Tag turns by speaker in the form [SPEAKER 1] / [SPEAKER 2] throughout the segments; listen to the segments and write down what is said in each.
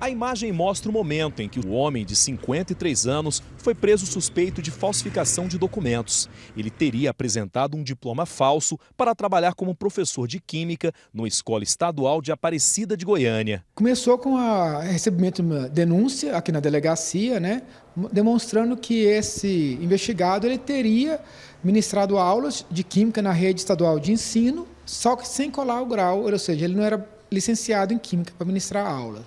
[SPEAKER 1] A imagem mostra o momento em que o homem de 53 anos foi preso suspeito de falsificação de documentos. Ele teria apresentado um diploma falso para trabalhar como professor de química numa escola estadual de Aparecida de Goiânia.
[SPEAKER 2] Começou com o recebimento de uma denúncia aqui na delegacia, né, demonstrando que esse investigado ele teria ministrado aulas de química na rede estadual de ensino, só que sem colar o grau, ou seja, ele não era licenciado em química para ministrar aula.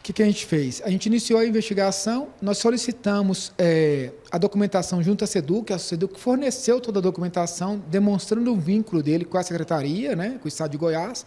[SPEAKER 2] O que, que, a gente fez? A gente iniciou a investigação, nós solicitamos é, a documentação junto à SEDUC, a SEDUC forneceu toda a documentação, demonstrando o vínculo dele com a secretaria, né, com o Estado de Goiás,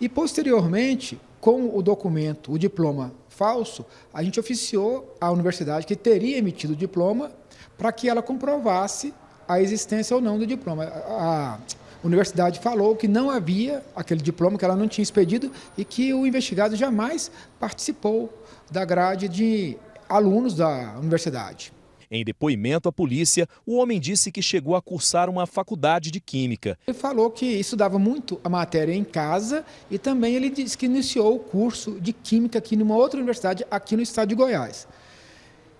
[SPEAKER 2] e posteriormente, com o documento, o diploma falso, a gente oficiou à universidade que teria emitido o diploma para que ela comprovasse a existência ou não do diploma. A, a, universidade falou que não havia aquele diploma, que ela não tinha expedido e que o investigado jamais participou da grade de alunos da universidade.
[SPEAKER 1] Em depoimento à polícia, o homem disse que chegou a cursar uma faculdade de química.
[SPEAKER 2] Ele falou que estudava muito a matéria em casa e também ele disse que iniciou o curso de química aqui numa outra universidade aqui no estado de Goiás.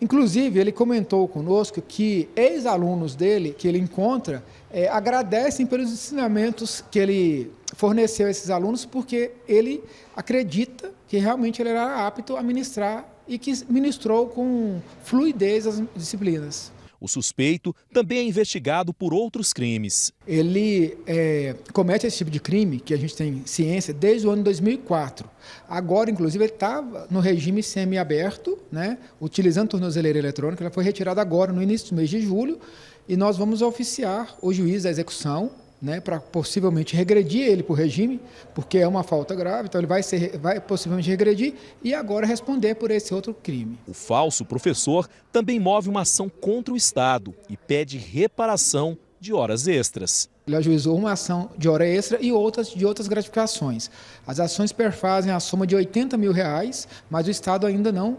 [SPEAKER 2] Inclusive, ele comentou conosco que ex-alunos dele, que ele encontra, é, agradecem pelos ensinamentos que ele forneceu a esses alunos, porque ele acredita que realmente ele era apto a ministrar e que ministrou com fluidez as disciplinas. O
[SPEAKER 1] suspeito também é investigado por outros crimes.
[SPEAKER 2] Ele é, comete esse tipo de crime, que a gente tem ciência, desde o ano 2004. Agora, inclusive, ele estava no regime semiaberto né, utilizando tornozeleira eletrônica, ela foi retirada agora, no início do mês de julho, e nós vamos oficiar o juiz da execução, né, para possivelmente regredir ele para o regime, porque é uma falta grave, então ele vai, ser, vai possivelmente regredir e agora responder por esse outro crime.
[SPEAKER 1] O falso professor também move uma ação contra o Estado e pede reparação de horas extras.
[SPEAKER 2] Ele ajuizou uma ação de hora extra e outras de outras gratificações. As ações perfazem a soma de 80 mil reais, mas o Estado ainda não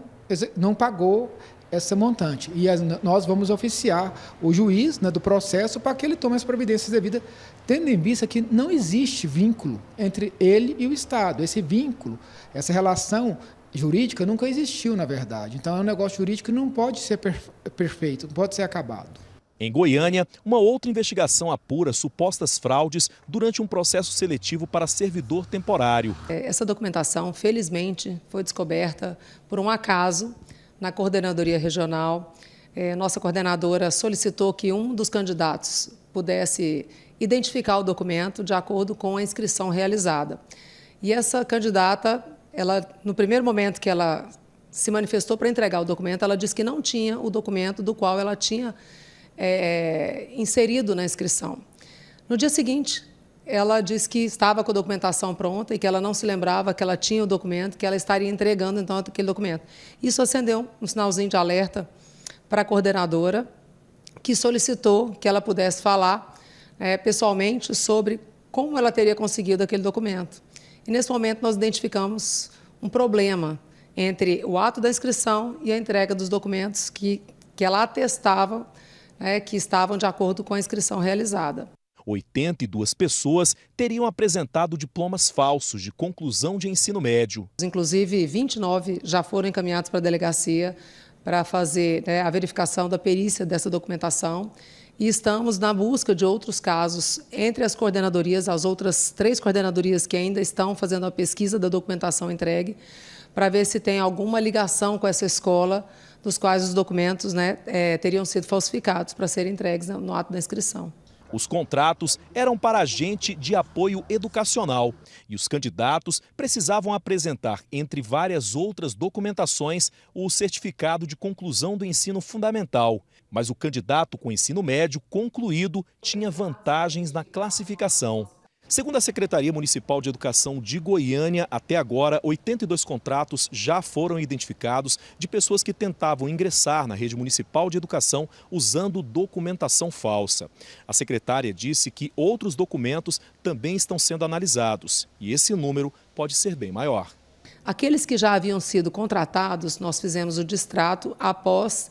[SPEAKER 2] não pagou essa montante. E as, nós vamos oficiar o juiz né, do processo para que ele tome as providências devidas, tendo em vista que não existe vínculo entre ele e o Estado. Esse vínculo, essa relação jurídica nunca existiu, na verdade. Então, é um negócio jurídico que não pode ser perfeito, não pode ser acabado.
[SPEAKER 1] Em Goiânia, uma outra investigação apura supostas fraudes durante um processo seletivo para servidor temporário.
[SPEAKER 3] É, essa documentação, felizmente, foi descoberta por um acaso na coordenadoria regional. É, nossa coordenadora solicitou que um dos candidatos pudesse identificar o documento de acordo com a inscrição realizada. E essa candidata, ela no primeiro momento que ela se manifestou para entregar o documento, ela disse que não tinha o documento do qual ela tinha é, inserido na inscrição. No dia seguinte, ela disse que estava com a documentação pronta e que ela não se lembrava que ela tinha o documento, que ela estaria entregando então aquele documento. Isso acendeu um sinalzinho de alerta para a coordenadora, que solicitou que ela pudesse falar é, pessoalmente sobre como ela teria conseguido aquele documento. E nesse momento nós identificamos um problema entre o ato da inscrição e a entrega dos documentos que, que ela atestava né, que estavam de acordo com a inscrição realizada.
[SPEAKER 1] 82 pessoas teriam apresentado diplomas falsos de conclusão de ensino médio.
[SPEAKER 3] Inclusive, 29 já foram encaminhados para a delegacia para fazer né, a verificação da perícia dessa documentação. E estamos na busca de outros casos entre as coordenadorias, as outras três coordenadorias que ainda estão fazendo a pesquisa da documentação entregue, para ver se tem alguma ligação com essa escola nos quais os documentos né, é, teriam sido falsificados para serem entregues no, no ato da inscrição.
[SPEAKER 1] Os contratos eram para agente de apoio educacional e os candidatos precisavam apresentar, entre várias outras documentações, o certificado de conclusão do ensino fundamental. Mas o candidato com ensino médio concluído tinha vantagens na classificação. Segundo a Secretaria Municipal de Educação de Goiânia, até agora, 82 contratos já foram identificados de pessoas que tentavam ingressar na rede municipal de educação usando documentação falsa. A secretária disse que outros documentos também estão sendo analisados e esse número pode ser bem maior.
[SPEAKER 3] Aqueles que já haviam sido contratados, nós fizemos o distrato após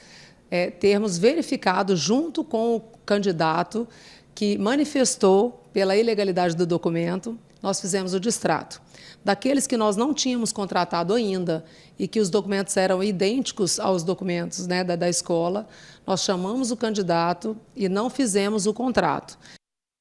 [SPEAKER 3] é, termos verificado junto com o candidato que manifestou pela ilegalidade do documento, nós fizemos o distrato. Daqueles que nós não tínhamos contratado ainda e que os documentos eram idênticos aos documentos né, da, da escola, nós chamamos o candidato e não fizemos o contrato.